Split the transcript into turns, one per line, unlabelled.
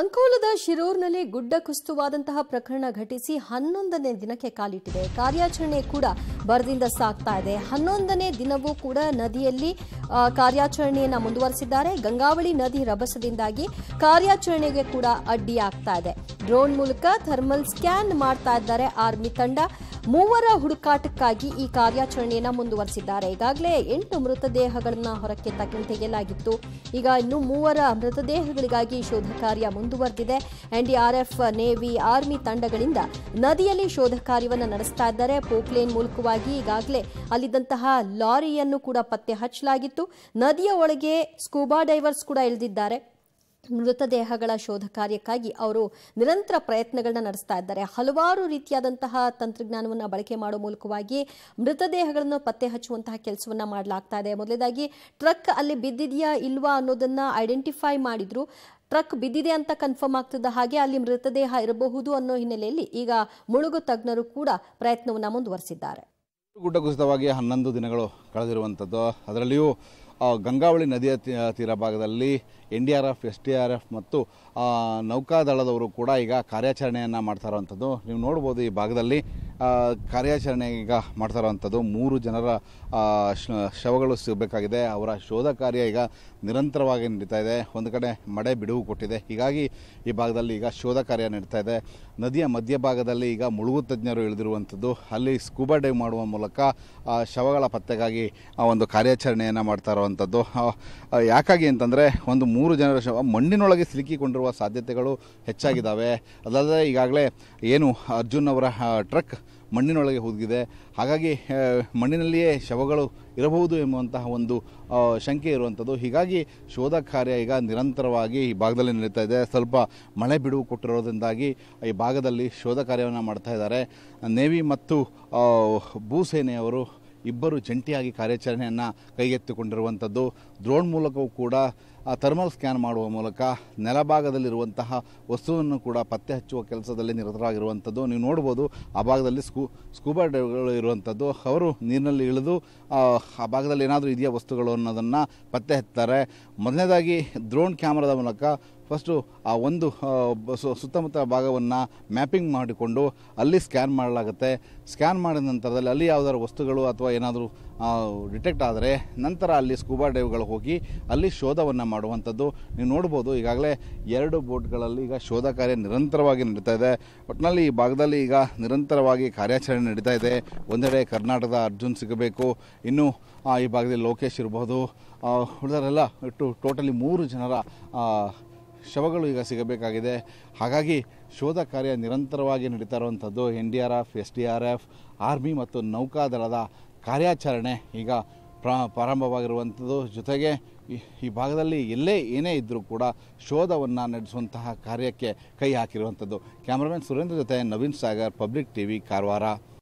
ಅಂಕೋಲದ ಶಿರೂರ್ನಲ್ಲಿ ಗುಡ್ಡ ಕುಸ್ತುವಾದಂತಹ ಪ್ರಕರಣ ಘಟಿಸಿ ಹನ್ನೊಂದನೇ ದಿನಕ್ಕೆ ಕಾಲಿಟ್ಟಿದೆ ಕಾರ್ಯಾಚರಣೆ ಕೂಡ ಬರದಿಂದ ಸಾಕ್ತಾ ಇದೆ ಹನ್ನೊಂದನೇ ದಿನವೂ ಕೂಡ ನದಿಯಲ್ಲಿ ಕಾರ್ಯಾಚರಣೆಯನ್ನು ಮುಂದುವರೆಸಿದ್ದಾರೆ ಗಂಗಾವಳಿ ನದಿ ರಭಸದಿಂದಾಗಿ ಕಾರ್ಯಾಚರಣೆಗೆ ಕೂಡ ಅಡ್ಡಿಯಾಗ್ತಾ ಇದೆ ಡ್ರೋನ್ ಮೂಲಕ ಥರ್ಮಲ್ ಸ್ಕ್ಯಾನ್ ಮಾಡ್ತಾ ಇದ್ದಾರೆ ಆರ್ಮಿ ತಂಡ ಮೂವರ ಹುಡುಕಾಟಕ್ಕಾಗಿ ಈ ಕಾರ್ಯಾಚರಣೆಯನ್ನು ಮುಂದುವರೆಸಿದ್ದಾರೆ ಈಗಾಗಲೇ ಎಂಟು ಮೃತದೇಹಗಳನ್ನು ಹೊರಕ್ಕೆ ತೆಗೆಯಲಾಗಿತ್ತು ಈಗ ಇನ್ನು ಮೂವರ ಮೃತದೇಹಗಳಿಗಾಗಿ ಶೋಧ ಕಾರ್ಯ ಮುಂದುವರೆದಿದೆ ಎನ್ಡಿಆರ್ಎಫ್ ನೇವಿ ಆರ್ಮಿ ತಂಡಗಳಿಂದ ನದಿಯಲ್ಲಿ ಶೋಧ ಕಾರ್ಯವನ್ನು ನಡೆಸ್ತಾ ಇದ್ದಾರೆ ಪೋಕ್ಲೇನ್ ಮೂಲಕವಾಗಿ ಈಗಾಗಲೇ ಅಲ್ಲಿದ್ದಂತಹ ಲಾರಿಯನ್ನು ಕೂಡ ಪತ್ತೆ ಹಚ್ಚಲಾಗಿತ್ತು ನದಿಯ ಒಳಗೆ ಸ್ಕೂಬಾ ಡೈವರ್ಸ್ ಕೂಡ ಇಳಿದಿದ್ದಾರೆ ಮೃತದೇಹಗಳ ಶೋಧ ಕಾರ್ಯಕ್ಕಾಗಿ ಅವರು ನಿರಂತರ ಪ್ರಯತ್ನಗಳನ್ನ ನಡೆಸ್ತಾ ಇದ್ದಾರೆ ಹಲವಾರು ರೀತಿಯಾದಂತಹ ತಂತ್ರಜ್ಞಾನವನ್ನು ಬಳಕೆ ಮಾಡುವ ಮೂಲಕವಾಗಿ ಮೃತದೇಹಗಳನ್ನು ಪತ್ತೆ ಹಚ್ಚುವಂತಹ ಕೆಲಸವನ್ನು ಮಾಡಲಾಗ್ತಾ ಇದೆ ಮೊದಲೇದಾಗಿ ಟ್ರಕ್ ಅಲ್ಲಿ ಬಿದ್ದಿದೆಯಾ ಇಲ್ವಾ ಅನ್ನೋದನ್ನ ಐಡೆಂಟಿಫೈ ಮಾಡಿದ್ರು ಟ್ರಕ್ ಬಿದ್ದಿದೆ ಅಂತ ಕನ್ಫರ್ಮ್ ಆಗ್ತದ ಹಾಗೆ ಅಲ್ಲಿ ಮೃತದೇಹ ಇರಬಹುದು ಅನ್ನೋ ಹಿನ್ನೆಲೆಯಲ್ಲಿ ಈಗ ಮುಳುಗು ತಜ್ಞರು ಕೂಡ ಪ್ರಯತ್ನವನ್ನು ಮುಂದುವರೆಸಿದ್ದಾರೆ
ಗುಡ್ಡ ಕುಸಿತವಾಗಿ ಹನ್ನೊಂದು ದಿನಗಳು ಕಳೆದಿರುವಂಥದ್ದು ಅದರಲ್ಲಿಯೂ ಗಂಗಾವಳಿ ನದಿಯ ತೀರ ಭಾಗದಲ್ಲಿ N D R F S T R F ಮತ್ತು ನೌಕಾದಳದವರು ಕೂಡ ಈಗ ಕಾರ್ಯಾಚರಣೆಯನ್ನು ಮಾಡ್ತಾ ಇರುವಂಥದ್ದು ನೀವು ನೋಡ್ಬೋದು ಈ ಭಾಗದಲ್ಲಿ ಕಾರ್ಯಾಚರಣೆ ಈಗ ಮಾಡ್ತಾ ಇರುವಂಥದ್ದು ಮೂರು ಜನರ ಶವಗಳು ಸಿಗಬೇಕಾಗಿದೆ ಅವರ ಶೋಧ ಕಾರ್ಯ ಈಗ ನಿರಂತರವಾಗಿ ನಡೀತಾ ಇದೆ ಒಂದು ಕಡೆ ಮಳೆ ಬಿಡುವು ಕೊಟ್ಟಿದೆ ಹೀಗಾಗಿ ಈ ಭಾಗದಲ್ಲಿ ಈಗ ಶೋಧ ಕಾರ್ಯ ನಡೀತಾ ಇದೆ ನದಿಯ ಮಧ್ಯಭಾಗದಲ್ಲಿ ಈಗ ಮುಳುಗು ತಜ್ಞರು ಇಳಿದಿರುವಂಥದ್ದು ಅಲ್ಲಿ ಸ್ಕೂಬಾ ಡೈವ್ ಮಾಡುವ ಮೂಲಕ ಶವಗಳ ಪತ್ತೆಗಾಗಿ ಆ ಒಂದು ಕಾರ್ಯಾಚರಣೆಯನ್ನು ಮಾಡ್ತಾ ಇರುವಂಥದ್ದು ಯಾಕಾಗಿ ಅಂತಂದರೆ ಒಂದು ಮೂರು ಜನರ ಶವ ಮಣ್ಣಿನೊಳಗೆ ಸಿಲುಕಿಕೊಂಡಿರುವ ಸಾಧ್ಯತೆಗಳು ಹೆಚ್ಚಾಗಿದ್ದಾವೆ ಅದಲ್ಲದೆ ಈಗಾಗಲೇ ಏನು ಅರ್ಜುನ್ ಅವರ ಟ್ರಕ್ ಮಣ್ಣಿನೊಳಗೆ ಹುದುಗಿದೆ ಹಾಗಾಗಿ ಮಣ್ಣಿನಲ್ಲಿಯೇ ಶವಗಳು ಇರಬಹುದು ಎಂಬಂತಹ ಒಂದು ಶಂಕೆ ಇರುವಂಥದ್ದು ಹೀಗಾಗಿ ಶೋಧ ಕಾರ್ಯ ಈಗ ನಿರಂತರವಾಗಿ ಈ ಭಾಗದಲ್ಲಿ ನಡೀತಾ ಇದೆ ಸ್ವಲ್ಪ ಮಳೆ ಬಿಡುವು ಕೊಟ್ಟಿರೋದ್ರಿಂದಾಗಿ ಈ ಭಾಗದಲ್ಲಿ ಶೋಧ ಕಾರ್ಯವನ್ನು ಮಾಡ್ತಾ ಇದ್ದಾರೆ ನೇವಿ ಮತ್ತು ಭೂಸೇನೆಯವರು ಇಬ್ಬರು ಜಂಟಿಯಾಗಿ ಕಾರ್ಯಾಚರಣೆಯನ್ನು ಕೈಗೆತ್ತಿಕೊಂಡಿರುವಂಥದ್ದು ಡ್ರೋನ್ ಮೂಲಕವೂ ಕೂಡ ಥರ್ಮಲ್ ಸ್ಕ್ಯಾನ್ ಮಾಡುವ ಮೂಲಕ ನೆಲಭಾಗದಲ್ಲಿರುವಂತಹ ವಸ್ತುವನ್ನು ಕೂಡ ಪತ್ತೆ ಹಚ್ಚುವ ಕೆಲಸದಲ್ಲಿ ನಿರತರಾಗಿರುವಂಥದ್ದು ನೀವು ನೋಡ್ಬೋದು ಆ ಭಾಗದಲ್ಲಿ ಸ್ಕೂ ಸ್ಕೂಬಾ ಡ್ರೈವರ್ಗಳು ಇರುವಂಥದ್ದು ಅವರು ನೀರಿನಲ್ಲಿ ಇಳಿದು ಆ ಭಾಗದಲ್ಲಿ ಏನಾದರೂ ಇದೆಯಾ ವಸ್ತುಗಳು ಅನ್ನೋದನ್ನು ಪತ್ತೆ ಹಚ್ತಾರೆ ಮೊದಲನೇದಾಗಿ ಡ್ರೋನ್ ಕ್ಯಾಮ್ರಾದ ಮೂಲಕ ಫಸ್ಟು ಆ ಒಂದು ಸುತ್ತಮುತ್ತ ಭಾಗವನ್ನು ಮ್ಯಾಪಿಂಗ್ ಮಾಡಿಕೊಂಡು ಅಲ್ಲಿ ಸ್ಕ್ಯಾನ್ ಮಾಡಲಾಗುತ್ತೆ ಸ್ಕ್ಯಾನ್ ಮಾಡಿದ ನಂತರದಲ್ಲಿ ಅಲ್ಲಿ ಯಾವುದಾದ್ರು ವಸ್ತುಗಳು ಅಥವಾ ಏನಾದರೂ ಡಿಟೆಕ್ಟ್ ಆದರೆ ನಂತರ ಅಲ್ಲಿ ಸ್ಕೂಬಾ ಡೈವ್ಗಳು ಹೋಗಿ ಅಲ್ಲಿ ಶೋಧವನ್ನು ಮಾಡುವಂಥದ್ದು ನೀವು ನೋಡ್ಬೋದು ಈಗಾಗಲೇ ಎರಡು ಬೋಟ್ಗಳಲ್ಲಿ ಈಗ ಶೋಧ ಕಾರ್ಯ ನಿರಂತರವಾಗಿ ನಡೀತಾ ಇದೆ ಒಟ್ಟಿನಲ್ಲಿ ಈ ಭಾಗದಲ್ಲಿ ಈಗ ನಿರಂತರವಾಗಿ ಕಾರ್ಯಾಚರಣೆ ನಡೀತಾ ಇದೆ ಒಂದೆಡೆ ಕರ್ನಾಟಕದ ಅರ್ಜುನ್ ಸಿಗಬೇಕು ಇನ್ನು ಈ ಭಾಗದಲ್ಲಿ ಲೋಕೇಶ್ ಇರ್ಬೋದು ಉಳಿದರೆಲ್ಲ ಇಟ್ಟು ಟೋಟಲಿ ಮೂರು ಜನರ ಶವಗಳು ಈಗ ಸಿಗಬೇಕಾಗಿದೆ ಹಾಗಾಗಿ ಶೋಧ ಕಾರ್ಯ ನಿರಂತರವಾಗಿ ನಡೀತಾ ಇರುವಂಥದ್ದು N D R F S D R F army ಮತ್ತು ನೌಕಾದಳದ ಕಾರ್ಯಾಚರಣೆ ಈಗ ಪ್ರ ಪ್ರಾರಂಭವಾಗಿರುವಂಥದ್ದು ಜೊತೆಗೆ ಈ ಭಾಗದಲ್ಲಿ ಎಲ್ಲೇ ಏನೇ ಇದ್ದರೂ ಕೂಡ ಶೋಧವನ್ನು ನಡೆಸುವಂತಹ ಕಾರ್ಯಕ್ಕೆ ಕೈ ಹಾಕಿರುವಂಥದ್ದು ಕ್ಯಾಮ್ರಾಮನ್ ಸುರೇಂದ್ರ ಜೊತೆ Naveen Sagar public T V Karwar